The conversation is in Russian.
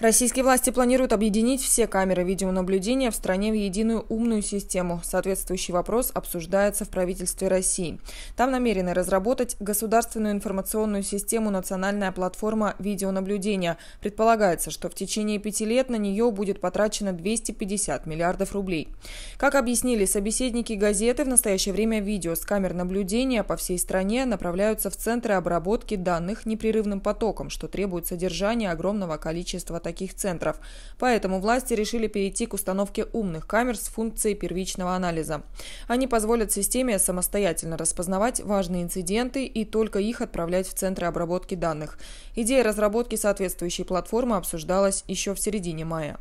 Российские власти планируют объединить все камеры видеонаблюдения в стране в единую умную систему. Соответствующий вопрос обсуждается в правительстве России. Там намерены разработать государственную информационную систему «Национальная платформа видеонаблюдения». Предполагается, что в течение пяти лет на нее будет потрачено 250 миллиардов рублей. Как объяснили собеседники газеты, в настоящее время видео с камер наблюдения по всей стране направляются в центры обработки данных непрерывным потоком, что требует содержания огромного количества таких таких центров. Поэтому власти решили перейти к установке умных камер с функцией первичного анализа. Они позволят системе самостоятельно распознавать важные инциденты и только их отправлять в центры обработки данных. Идея разработки соответствующей платформы обсуждалась еще в середине мая.